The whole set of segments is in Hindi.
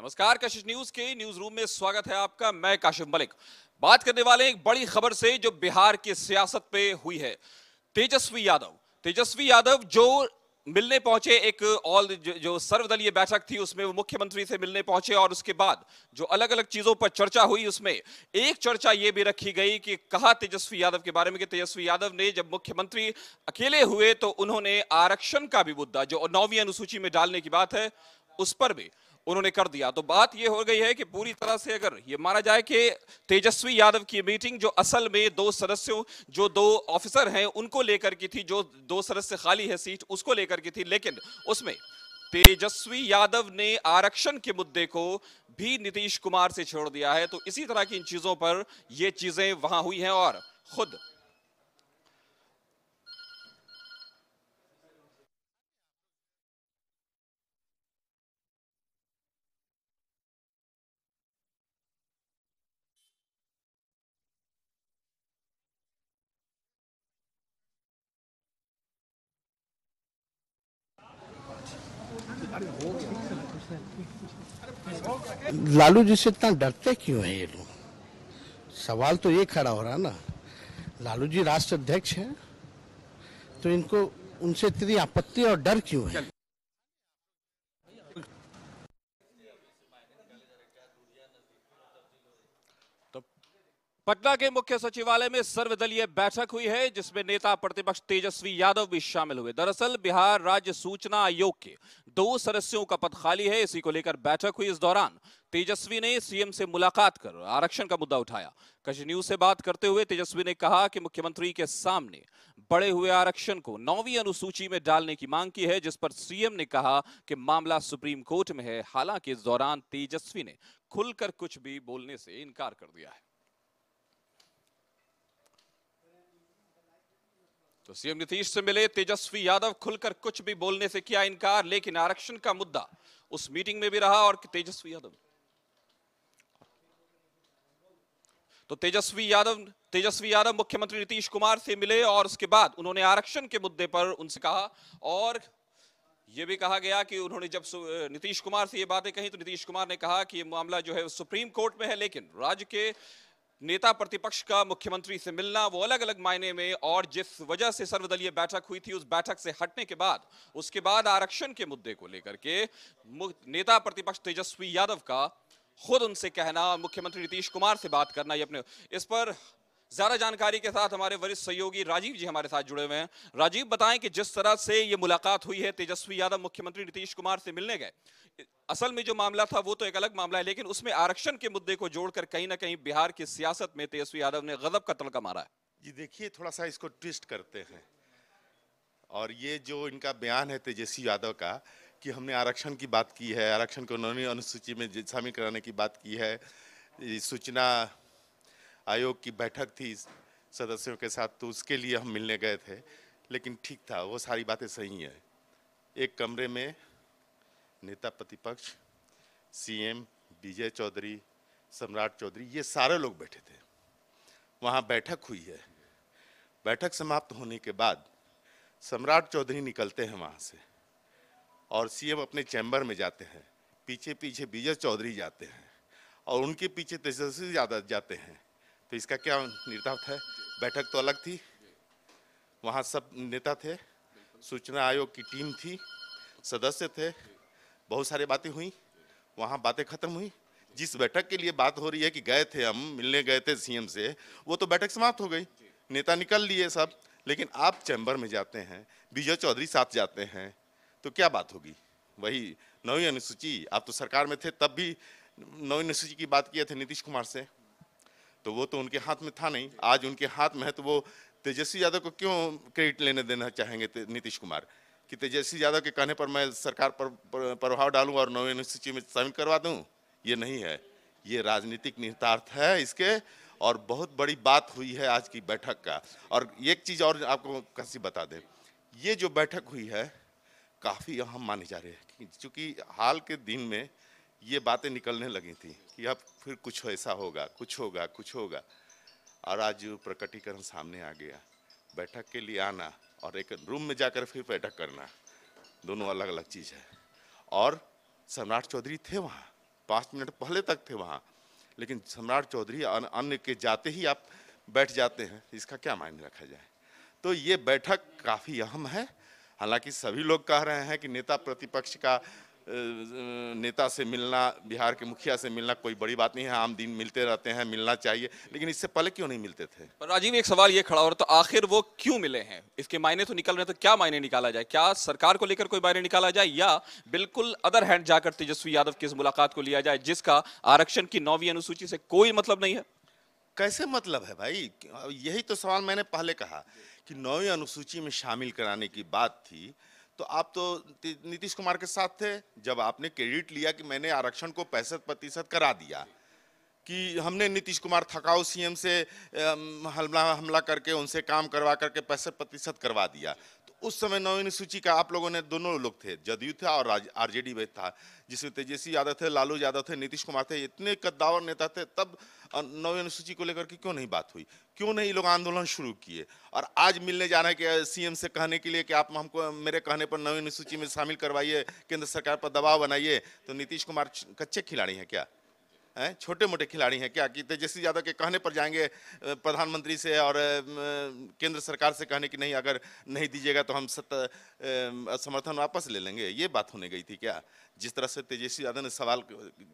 नमस्कार कशिश न्यूज के न्यूज रूम में स्वागत है आपका मैं काशिफ मलिक बात करने वाले एक बड़ी खबर से जो बिहार की सियासत पे हुई है तेजस्वी यादव तेजस्वी यादव जो मिलने पहुंचे एक ऑल जो सर्वदलीय बैठक थी उसमें वो मुख्यमंत्री से मिलने पहुंचे और उसके बाद जो अलग अलग चीजों पर चर्चा हुई उसमें एक चर्चा ये भी रखी गई कि कहा तेजस्वी यादव के बारे में कि तेजस्वी यादव ने जब मुख्यमंत्री अकेले हुए तो उन्होंने आरक्षण का भी मुद्दा जो नौवीं अनुसूची में डालने की बात है उस पर भी उन्होंने कर दिया तो बात यह हो गई है कि पूरी तरह से अगर ये माना जाए कि तेजस्वी यादव की मीटिंग जो असल में दो सदस्यों जो दो ऑफिसर हैं उनको लेकर की थी जो दो सदस्य खाली है सीट उसको लेकर की थी लेकिन उसमें तेजस्वी यादव ने आरक्षण के मुद्दे को भी नीतीश कुमार से छोड़ दिया है तो इसी तरह की इन चीजों पर ये चीजें वहां हुई हैं और खुद लालू जी से इतना डरते क्यों है ये लोग सवाल तो ये खड़ा हो रहा ना लालू जी राष्ट्र अध्यक्ष हैं तो इनको उनसे इतनी आपत्ति और डर क्यों है पटना के मुख्य सचिवालय में सर्वदलीय बैठक हुई है जिसमें नेता प्रतिपक्ष तेजस्वी यादव भी शामिल हुए दरअसल बिहार राज्य सूचना आयोग के दो सदस्यों का पद खाली है इसी को लेकर बैठक हुई इस दौरान तेजस्वी ने सीएम से मुलाकात कर आरक्षण का मुद्दा उठाया कश न्यूज से बात करते हुए तेजस्वी ने कहा कि मुख्यमंत्री के सामने बड़े हुए आरक्षण को नौवीं अनुसूची में डालने की मांग की है जिस पर सीएम ने कहा कि मामला सुप्रीम कोर्ट में है हालांकि इस दौरान तेजस्वी ने खुलकर कुछ भी बोलने से इनकार कर दिया है तो सीएम नीतीश से मिले तेजस्वी यादव खुलकर कुछ भी बोलने से किया इनकार लेकिन आरक्षण का मुद्दा उस मीटिंग में भी रहा और तेजस्वी यादव तो तेजस्वी यादव तेजस्वी यादव मुख्यमंत्री नीतीश कुमार से मिले और उसके बाद उन्होंने आरक्षण के मुद्दे पर उनसे कहा और यह भी कहा गया कि उन्होंने जब नीतीश कुमार से ये बातें कही तो नीतीश कुमार ने कहा कि ये मामला जो है सुप्रीम कोर्ट में है लेकिन राज्य के नेता प्रतिपक्ष का मुख्यमंत्री से मिलना वो अलग अलग मायने में और जिस वजह से सर्वदलीय बैठक हुई थी उस बैठक से हटने के बाद उसके बाद आरक्षण के मुद्दे को लेकर के नेता प्रतिपक्ष तेजस्वी यादव का खुद उनसे कहना मुख्यमंत्री नीतीश कुमार से बात करना ये अपने इस पर ज्यादा जानकारी के साथ हमारे वरिष्ठ सहयोगी राजीव जी हमारे साथ जुड़े हुए हैं राजीव बताएं कि जिस तरह से ये मुलाकात हुई है तेजस्वी यादव मुख्यमंत्री नीतीश कुमार से मिलने गए असल में जो मामला था वो तो एक अलग मामला है लेकिन उसमें आरक्षण के मुद्दे को जोड़कर कहीं ना कहीं बिहार की सियासत में तेजस्वी यादव ने गजब का तड़का मारा है जी देखिए थोड़ा सा इसको ट्विस्ट करते हैं और ये जो इनका बयान है तेजस्वी यादव का कि हमने आरक्षण की बात की है आरक्षण को उन्होंने अनुसूची में शामिल कराने की बात की है सूचना आयोग की बैठक थी सदस्यों के साथ तो उसके लिए हम मिलने गए थे लेकिन ठीक था वो सारी बातें सही हैं एक कमरे में नेता प्रतिपक्ष सीएम विजय चौधरी सम्राट चौधरी ये सारे लोग बैठे थे वहाँ बैठक हुई है बैठक समाप्त होने के बाद सम्राट चौधरी निकलते हैं वहाँ से और सीएम अपने चैम्बर में जाते हैं पीछे पीछे विजय चौधरी जाते हैं और उनके पीछे तेजस्वी यादव जाते हैं तो इसका क्या निर्धारित है बैठक तो अलग थी वहाँ सब नेता थे सूचना आयोग की टीम थी सदस्य थे बहुत सारे बातें हुई वहाँ बातें खत्म हुई जिस बैठक के लिए बात हो रही है कि गए थे हम मिलने गए थे सीएम से वो तो बैठक समाप्त हो गई नेता निकल लिए सब लेकिन आप चैम्बर में जाते हैं विजय चौधरी साथ जाते हैं तो क्या बात होगी वही नवी अनुसूची आप तो सरकार में थे तब भी नवी अनुसूची की बात किए थे नीतीश कुमार से तो वो तो उनके हाथ में था नहीं आज उनके हाथ में है तो वो तेजस्वी यादव को क्यों क्रेडिट लेने देना चाहेंगे नीतीश कुमार कि तेजस्वी यादव के कहने पर मैं सरकार पर, प्रभाव डालूं और नौ अनुसूची में शामिल करवा दूं ये नहीं है ये राजनीतिक निहितार्थ है इसके और बहुत बड़ी बात हुई है आज की बैठक का और एक चीज़ और आपको कैसी बता दें ये जो बैठक हुई है काफ़ी अहम मानी जा रही है क्योंकि हाल के दिन में ये बातें निकलने लगी थी कि अब फिर कुछ ऐसा होगा कुछ होगा कुछ होगा और आज जो प्रकटीकरण सामने आ गया बैठक के लिए आना और एक रूम में जाकर फिर बैठक करना दोनों अलग अलग चीज़ है और सम्राट चौधरी थे वहाँ पाँच मिनट पहले तक थे वहाँ लेकिन सम्राट चौधरी अन्य के जाते ही आप बैठ जाते हैं इसका क्या मायने रखा जाए तो ये बैठक काफ़ी अहम है हालांकि सभी लोग कह रहे हैं कि नेता प्रतिपक्ष का नेता से मिलना बिहार के मुखिया से मिलना कोई बड़ी बात नहीं है आम दिन मिलते रहते हैं मिलना चाहिए लेकिन इससे पहले क्यों नहीं मिलते थे पर राजीव एक सवाल ये खड़ा हो रहा तो आखिर वो क्यों मिले हैं इसके मायने तो निकल रहे हैं तो क्या मायने निकाला जाए क्या सरकार को लेकर कोई मायने निकाला जाए या बिल्कुल अदर हैंड जाकर तेजस्वी यादव की इस मुलाकात को लिया जाए जिसका आरक्षण की नौवीं अनुसूची से कोई मतलब नहीं है कैसे मतलब है भाई यही तो सवाल मैंने पहले कहा कि नौवीं अनुसूची में शामिल कराने की बात थी तो आप तो नीतीश कुमार के साथ थे जब आपने क्रेडिट लिया कि मैंने आरक्षण को पैंसठ प्रतिशत करा दिया कि हमने नीतीश कुमार थकाऊ सीएम से हमला हमला करके उनसे काम करवा करके पैंसठ प्रतिशत करवा दिया उस समय नवीन सूची का आप लोगों ने दोनों लोग थे जदयू था और आरजेडी में था जिसमें तेजस्वी यादव थे लालू यादव थे नीतीश कुमार थे इतने कद्दावर नेता थे तब नवी अनुसूची को लेकर के क्यों नहीं बात हुई क्यों नहीं लोग आंदोलन शुरू किए और आज मिलने जाना है कि सीएम से कहने के लिए कि आप हमको मेरे कहने पर नवी अनुसूची में शामिल करवाइए केंद्र सरकार पर दबाव बनाइए तो नीतीश कुमार कच्चे खिलाड़ी हैं क्या छोटे मोटे खिलाड़ी हैं क्या कि तेजस्वी यादव के कहने पर जाएंगे प्रधानमंत्री से और केंद्र सरकार से कहने कि नहीं अगर नहीं दीजिएगा तो हम सत समर्थन वापस ले लेंगे ये बात होने गई थी क्या जिस तरह से तेजस्वी यादव ने सवाल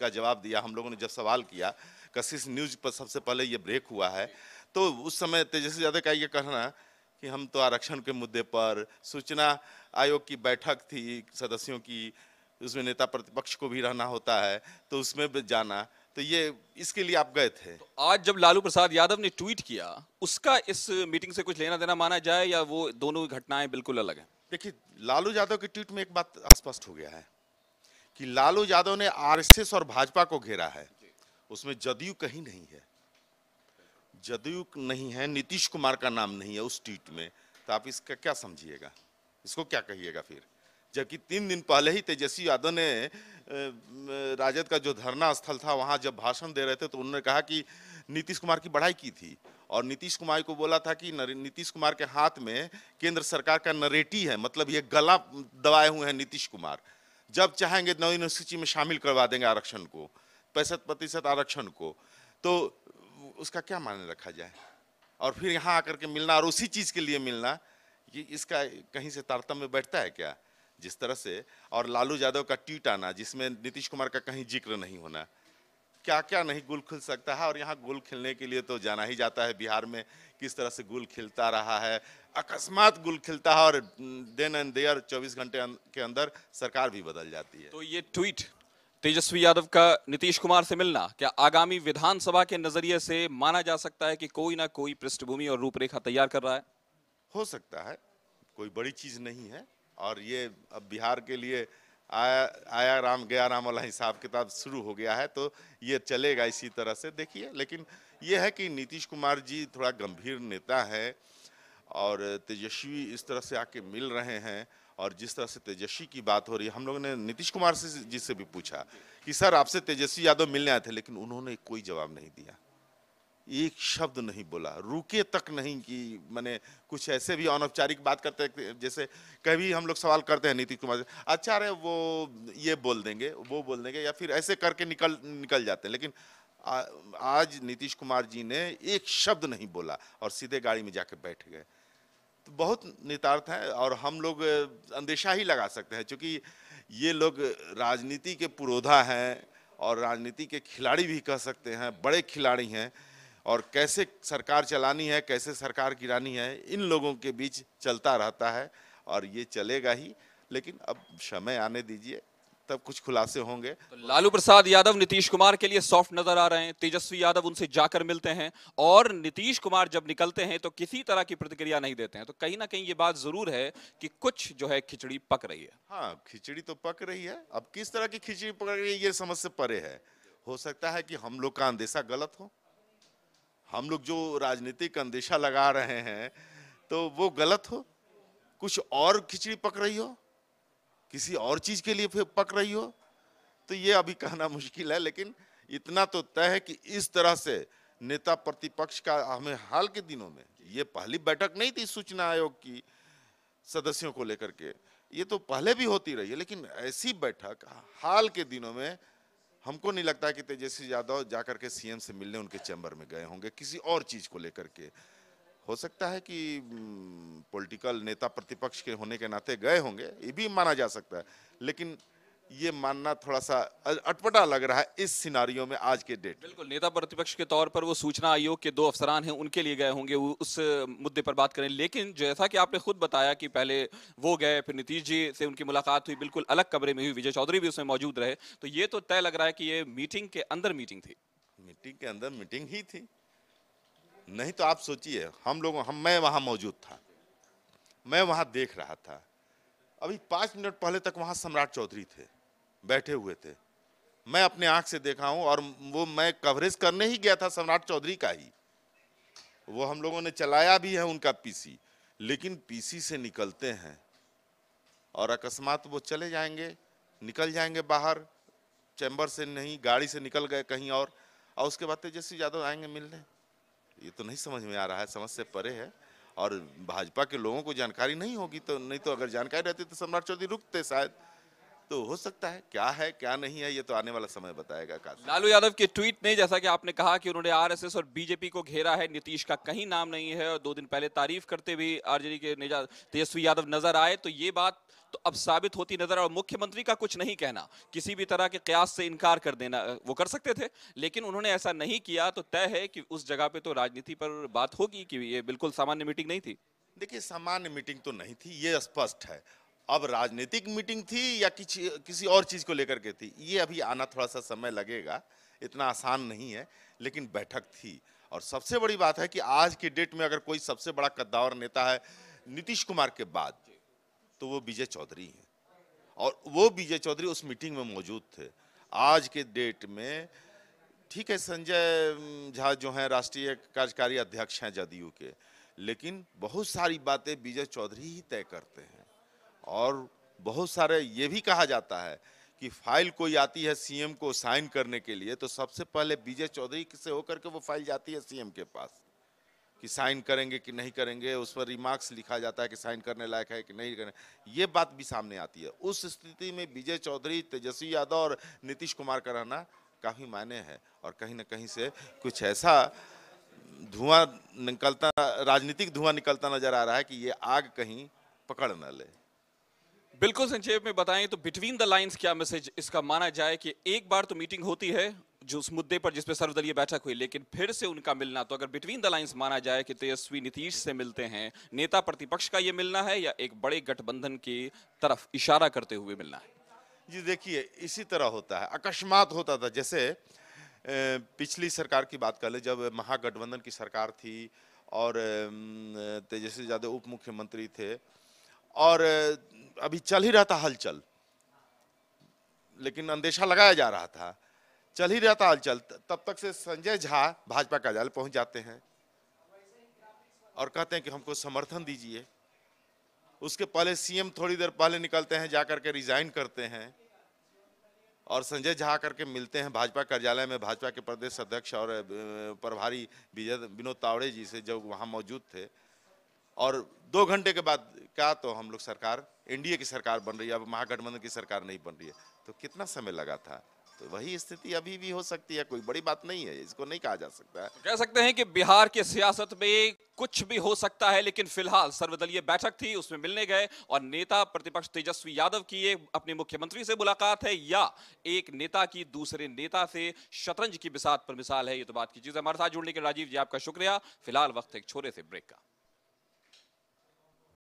का जवाब दिया हम लोगों ने जब सवाल किया कशिश न्यूज पर सबसे पहले ये ब्रेक हुआ है तो उस समय तेजस्वी यादव का ये कहना कि हम तो आरक्षण के मुद्दे पर सूचना आयोग की बैठक थी सदस्यों की उसमें नेता प्रतिपक्ष को भी रहना होता है तो उसमें भी जाना तो ये इसके लिए आप गए थे तो आज जब लालू प्रसाद यादव ने ट्वीट किया उसका इस मीटिंग से कुछ लेना देना माना जाए या वो दोनों घटनाएं बिल्कुल अलग है देखिए लालू यादव के ट्वीट में एक बात स्पष्ट हो गया है कि लालू यादव ने आरएसएस और भाजपा को घेरा है उसमें जदयू कहीं नहीं है जदयू नहीं है नीतीश कुमार का नाम नहीं है उस ट्वीट में तो आप इसका क्या समझिएगा इसको क्या कहिएगा फिर जबकि तीन दिन पहले ही तेजस्वी यादव ने राजद का जो धरना स्थल था वहाँ जब भाषण दे रहे थे तो उन्होंने कहा कि नीतीश कुमार की बढ़ाई की थी और नीतीश कुमार को बोला था कि नीतीश कुमार के हाथ में केंद्र सरकार का नरेटी है मतलब ये गला दबाए हुए हैं नीतीश कुमार जब चाहेंगे नौ यूनिवर्सिटी में शामिल करवा देंगे आरक्षण को पैंसठ प्रतिशत आरक्षण को तो उसका क्या मान्य रखा जाए और फिर यहाँ आकर के मिलना और उसी चीज़ के लिए मिलना कि इसका कहीं से तारतम्य बैठता है क्या जिस तरह से और लालू यादव का ट्वीट आना जिसमें नीतीश कुमार का कहीं जिक्र नहीं होना क्या क्या नहीं गुल खिल सकता है और यहाँ गुल खिलने के लिए तो जाना ही जाता है बिहार में किस तरह से गुल खिलता रहा है अकस्मात गुल खिलता है और देन एंड देयर 24 घंटे अं-, के अंदर सरकार भी बदल जाती है तो ये ट्वीट तेजस्वी यादव का नीतीश कुमार से मिलना क्या आगामी विधानसभा के नजरिए से माना जा सकता है कि कोई ना कोई पृष्ठभूमि और रूपरेखा तैयार कर रहा है हो सकता है कोई बड़ी चीज नहीं है और ये अब बिहार के लिए आया आया राम गया राम वाला हिसाब किताब शुरू हो गया है तो ये चलेगा इसी तरह से देखिए लेकिन ये है कि नीतीश कुमार जी थोड़ा गंभीर नेता है और तेजस्वी इस तरह से आके मिल रहे हैं और जिस तरह से तेजस्वी की बात हो रही है हम लोगों ने नीतीश कुमार से जी से भी पूछा कि सर आपसे तेजस्वी यादव मिलने आए थे लेकिन उन्होंने कोई जवाब नहीं दिया एक शब्द नहीं बोला रुके तक नहीं कि मैंने कुछ ऐसे भी अनौपचारिक बात करते हैं जैसे कभी हम लोग सवाल करते हैं नीतीश कुमार से अच्छा अरे वो ये बोल देंगे वो बोल देंगे या फिर ऐसे करके निकल निकल जाते हैं लेकिन आ, आज नीतीश कुमार जी ने एक शब्द नहीं बोला और सीधे गाड़ी में जाके बैठ गए तो बहुत नितार्थ है और हम लोग अंदेशा ही लगा सकते हैं चूँकि ये लोग राजनीति के पुरोधा हैं और राजनीति के खिलाड़ी भी कह सकते हैं बड़े खिलाड़ी हैं और कैसे सरकार चलानी है कैसे सरकार गिरानी है इन लोगों के बीच चलता रहता है और ये चलेगा ही लेकिन अब समय आने दीजिए तब कुछ खुलासे होंगे तो लालू प्रसाद यादव नीतीश कुमार के लिए सॉफ्ट नजर आ रहे हैं तेजस्वी यादव उनसे जाकर मिलते हैं और नीतीश कुमार जब निकलते हैं तो किसी तरह की प्रतिक्रिया नहीं देते हैं तो कहीं ना कहीं ये बात जरूर है कि कुछ जो है खिचड़ी पक रही है हाँ खिचड़ी तो पक रही है अब किस तरह की खिचड़ी पक रही है ये समझ से परे है हो सकता है कि हम लोग का अंदेशा गलत हो हम लोग जो राजनीतिक अंदेशा लगा रहे हैं तो वो गलत हो कुछ और खिचड़ी पक रही हो किसी और चीज के लिए फिर पक रही हो तो ये अभी कहना मुश्किल है लेकिन इतना तो तय है कि इस तरह से नेता प्रतिपक्ष का हमें हाल के दिनों में ये पहली बैठक नहीं थी सूचना आयोग की सदस्यों को लेकर के ये तो पहले भी होती रही है लेकिन ऐसी बैठक हाल के दिनों में हमको नहीं लगता कि तेजस्वी यादव जाकर के सीएम से मिलने उनके चैम्बर में गए होंगे किसी और चीज़ को लेकर के हो सकता है कि हम्म, पॉलिटिकल नेता प्रतिपक्ष के होने के नाते गए होंगे ये भी माना जा सकता है लेकिन ये मानना थोड़ा सा अटपटा लग रहा है इस सिनारियों में आज के डेट बिल्कुल नेता प्रतिपक्ष के तौर पर वो सूचना आयोग के दो अफसरान हैं उनके लिए गए होंगे उस मुद्दे पर बात करें लेकिन जैसा कि आपने खुद बताया कि पहले वो गए फिर नीतीश जी से उनकी मुलाकात हुई बिल्कुल अलग कमरे में हुई विजय चौधरी भी उसमें मौजूद रहे तो ये तो तय लग रहा है कि ये मीटिंग के अंदर मीटिंग थी मीटिंग के अंदर मीटिंग ही थी नहीं तो आप सोचिए हम लोग हम मैं वहाँ मौजूद था मैं वहाँ देख रहा था अभी पाँच मिनट पहले तक वहाँ सम्राट चौधरी थे बैठे हुए थे मैं अपने आंख से देखा हूं और वो मैं कवरेज करने ही गया था सम्राट चौधरी का ही वो हम लोगों ने चलाया भी है उनका पीसी लेकिन पीसी से निकलते हैं और अकस्मात वो चले जाएंगे निकल जाएंगे बाहर चैम्बर से नहीं गाड़ी से निकल गए कहीं और और उसके बाद तेजस्वी यादव आएंगे मिलने ये तो नहीं समझ में आ रहा है समझ से परे है और भाजपा के लोगों को जानकारी नहीं होगी तो नहीं तो अगर जानकारी रहती तो सम्राट चौधरी रुकते शायद तो हो सकता है क्या है क्या नहीं है ये तो आने वाला समय बताएगा कासिम लालू यादव के ट्वीट ने जैसा कि आपने कहा कि उन्होंने आरएसएस और बीजेपी को घेरा है नीतीश का कहीं नाम नहीं है और दो दिन पहले तारीफ करते हुए आरजेडी के तेजस्वी यादव नजर आए तो ये बात तो अब साबित होती नजर और मुख्यमंत्री का कुछ नहीं कहना किसी भी तरह के कयास से इनकार कर देना वो कर सकते थे लेकिन उन्होंने ऐसा नहीं किया तो तय है कि उस जगह पे तो राजनीति पर बात होगी कि ये बिल्कुल सामान्य मीटिंग नहीं थी देखिए सामान्य मीटिंग तो नहीं थी ये स्पष्ट है अब राजनीतिक मीटिंग थी या किसी किसी और चीज़ को लेकर के थी ये अभी आना थोड़ा सा समय लगेगा इतना आसान नहीं है लेकिन बैठक थी और सबसे बड़ी बात है कि आज के डेट में अगर कोई सबसे बड़ा कद्दावर नेता है नीतीश कुमार के बाद तो वो विजय चौधरी हैं और वो विजय चौधरी उस मीटिंग में मौजूद थे आज के डेट में ठीक है संजय झा जो हैं राष्ट्रीय कार्यकारी अध्यक्ष हैं जदयू के लेकिन बहुत सारी बातें विजय चौधरी ही तय करते हैं और बहुत सारे ये भी कहा जाता है कि फाइल कोई आती है सीएम को साइन करने के लिए तो सबसे पहले विजय चौधरी से होकर के वो फाइल जाती है सीएम के पास कि साइन करेंगे कि नहीं करेंगे उस पर रिमार्क्स लिखा जाता है कि साइन करने लायक है कि नहीं करने ये बात भी सामने आती है उस स्थिति में विजय चौधरी तेजस्वी यादव और नीतीश कुमार का रहना काफ़ी मायने है और कहीं ना कहीं से कुछ ऐसा धुआं निकलता राजनीतिक धुआं निकलता नजर आ रहा है कि ये आग कहीं पकड़ न ले बिल्कुल संक्षेप में बताएं तो बिटवीन द लाइंस क्या मैसेज इसका माना जाए कि एक बार तो मीटिंग होती है जो उस मुद्दे पर जिसपे सर्वदलीय बैठक हुई लेकिन फिर से उनका मिलना तो अगर बिटवीन द लाइंस माना जाए कि तेजस्वी नीतीश से मिलते हैं नेता प्रतिपक्ष का ये मिलना है या एक बड़े गठबंधन की तरफ इशारा करते हुए मिलना है जी देखिए इसी तरह होता है अकस्मात होता था जैसे पिछली सरकार की बात कर ले जब महागठबंधन की सरकार थी और तेजस्वी यादव उप मुख्यमंत्री थे और अभी चल ही रहता हलचल लेकिन अंदेशा लगाया जा रहा था चल ही रहता हलचल तब तक से संजय झा भाजपा का जाल पहुंच जाते हैं और कहते हैं कि हमको समर्थन दीजिए उसके पहले सीएम थोड़ी देर पहले निकलते हैं जाकर के रिजाइन करते हैं और संजय झा करके मिलते हैं भाजपा कार्यालय में भाजपा के प्रदेश अध्यक्ष और प्रभारी विनोद तावड़े जी से जो वहाँ मौजूद थे और दो घंटे के बाद क्या तो हम लोग सरकार एनडीए की सरकार बन रही है अब महागठबंधन की सरकार नहीं बन रही है तो कितना समय लगा था तो वही स्थिति अभी भी हो सकती है कोई बड़ी बात नहीं है इसको नहीं कहा जा सकता है कह सकते हैं कि बिहार के सियासत में कुछ भी हो सकता है लेकिन फिलहाल सर्वदलीय बैठक थी उसमें मिलने गए और नेता प्रतिपक्ष तेजस्वी यादव की एक अपने मुख्यमंत्री से मुलाकात है या एक नेता की दूसरे नेता से शतरंज की बिसात पर मिसाल है ये तो बात की चीज हमारे साथ जुड़ने के राजीव जी आपका शुक्रिया फिलहाल वक्त एक छोरे से ब्रेक का